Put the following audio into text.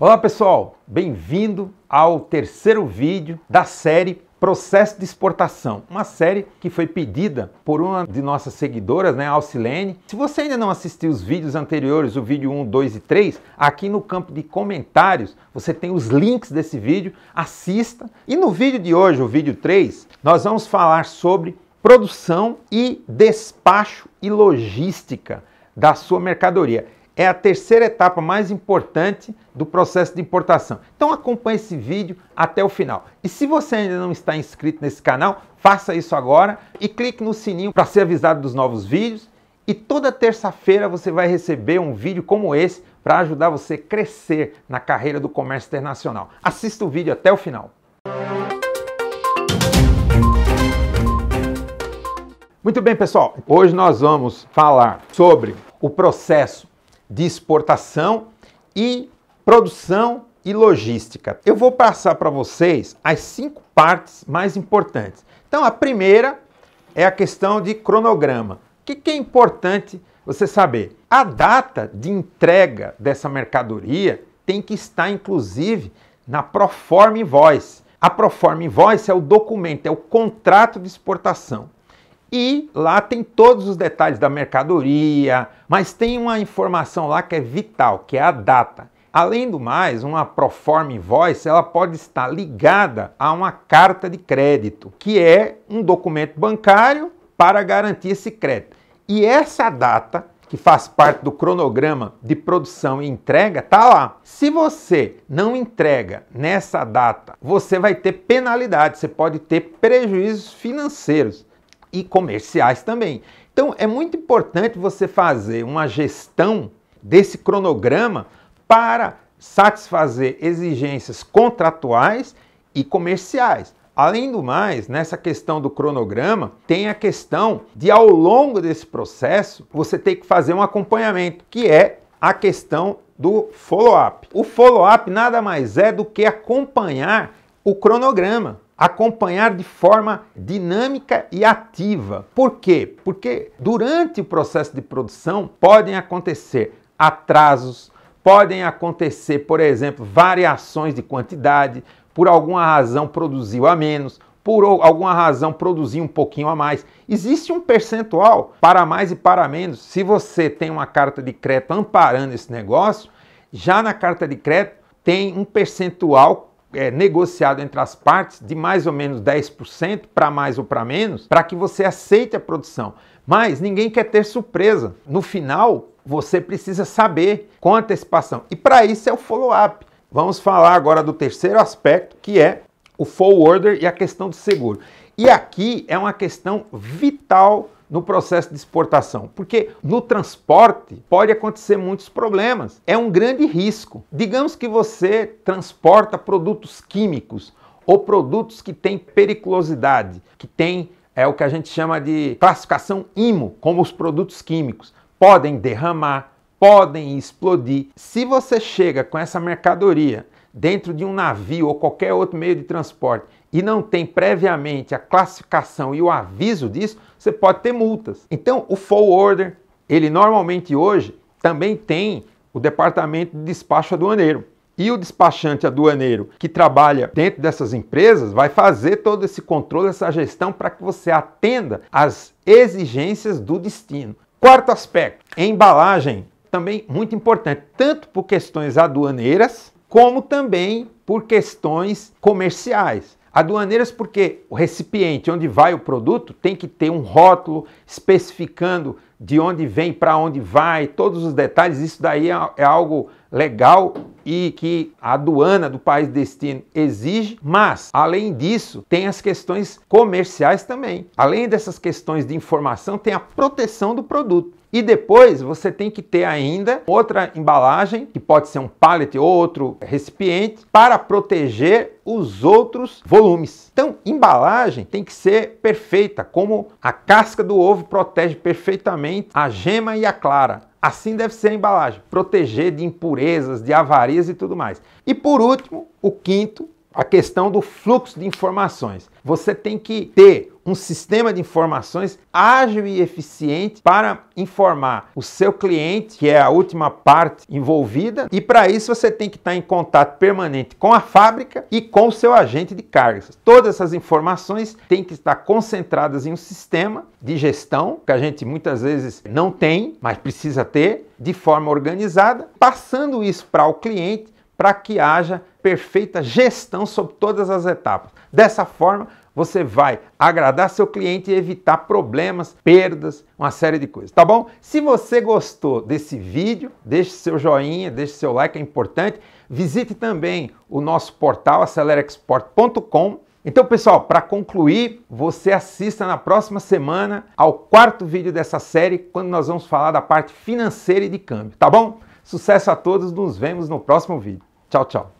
Olá pessoal, bem-vindo ao terceiro vídeo da série Processo de Exportação, uma série que foi pedida por uma de nossas seguidoras, né, Alcilene. Se você ainda não assistiu os vídeos anteriores, o vídeo 1, 2 e 3, aqui no campo de comentários você tem os links desse vídeo, assista. E no vídeo de hoje, o vídeo 3, nós vamos falar sobre produção e despacho e logística da sua mercadoria é a terceira etapa mais importante do processo de importação. Então acompanhe esse vídeo até o final. E se você ainda não está inscrito nesse canal, faça isso agora e clique no sininho para ser avisado dos novos vídeos. E toda terça-feira você vai receber um vídeo como esse para ajudar você a crescer na carreira do comércio internacional. Assista o vídeo até o final. Muito bem, pessoal. Hoje nós vamos falar sobre o processo de exportação e produção e logística. Eu vou passar para vocês as cinco partes mais importantes. Então, a primeira é a questão de cronograma. O que, que é importante você saber? A data de entrega dessa mercadoria tem que estar, inclusive, na Proform Invoice. A Proform Invoice é o documento, é o contrato de exportação. E lá tem todos os detalhes da mercadoria, mas tem uma informação lá que é vital, que é a data. Além do mais, uma Proform Invoice ela pode estar ligada a uma carta de crédito, que é um documento bancário para garantir esse crédito. E essa data, que faz parte do cronograma de produção e entrega, tá lá. Se você não entrega nessa data, você vai ter penalidade, você pode ter prejuízos financeiros e comerciais também. Então é muito importante você fazer uma gestão desse cronograma para satisfazer exigências contratuais e comerciais. Além do mais, nessa questão do cronograma, tem a questão de ao longo desse processo você ter que fazer um acompanhamento, que é a questão do follow-up. O follow-up nada mais é do que acompanhar o cronograma acompanhar de forma dinâmica e ativa. Por quê? Porque durante o processo de produção podem acontecer atrasos, podem acontecer, por exemplo, variações de quantidade, por alguma razão produziu a menos, por alguma razão produziu um pouquinho a mais. Existe um percentual para mais e para menos. Se você tem uma carta de crédito amparando esse negócio, já na carta de crédito tem um percentual é, negociado entre as partes de mais ou menos 10% para mais ou para menos, para que você aceite a produção. Mas ninguém quer ter surpresa. No final, você precisa saber com antecipação. E para isso é o follow-up. Vamos falar agora do terceiro aspecto, que é o forwarder e a questão do seguro. E aqui é uma questão vital no processo de exportação? Porque no transporte pode acontecer muitos problemas. É um grande risco. Digamos que você transporta produtos químicos ou produtos que têm periculosidade, que têm é o que a gente chama de classificação IMO, como os produtos químicos. Podem derramar, podem explodir. Se você chega com essa mercadoria dentro de um navio ou qualquer outro meio de transporte e não tem previamente a classificação e o aviso disso, você pode ter multas. Então, o forwarder, ele normalmente hoje também tem o departamento de despacho aduaneiro. E o despachante aduaneiro que trabalha dentro dessas empresas vai fazer todo esse controle, essa gestão para que você atenda às exigências do destino. Quarto aspecto, embalagem, também muito importante, tanto por questões aduaneiras como também por questões comerciais. Aduaneiras porque o recipiente onde vai o produto tem que ter um rótulo especificando de onde vem, para onde vai, todos os detalhes. Isso daí é, é algo legal e que a aduana do país destino exige, mas além disso, tem as questões comerciais também. Além dessas questões de informação, tem a proteção do produto. E depois você tem que ter ainda outra embalagem, que pode ser um pallet ou outro recipiente, para proteger os outros volumes. Então, embalagem tem que ser perfeita, como a casca do ovo protege perfeitamente a gema e a clara. Assim deve ser a embalagem, proteger de impurezas, de avarias e tudo mais. E por último, o quinto, a questão do fluxo de informações. Você tem que ter um sistema de informações ágil e eficiente para informar o seu cliente, que é a última parte envolvida, e para isso você tem que estar em contato permanente com a fábrica e com o seu agente de cargas. Todas essas informações têm que estar concentradas em um sistema de gestão, que a gente muitas vezes não tem, mas precisa ter, de forma organizada, passando isso para o cliente para que haja perfeita gestão sobre todas as etapas. Dessa forma, você vai agradar seu cliente e evitar problemas, perdas, uma série de coisas, tá bom? Se você gostou desse vídeo, deixe seu joinha, deixe seu like, é importante. Visite também o nosso portal acelerexport.com. Então, pessoal, para concluir, você assista na próxima semana ao quarto vídeo dessa série, quando nós vamos falar da parte financeira e de câmbio, tá bom? Sucesso a todos, nos vemos no próximo vídeo. Tchau, tchau.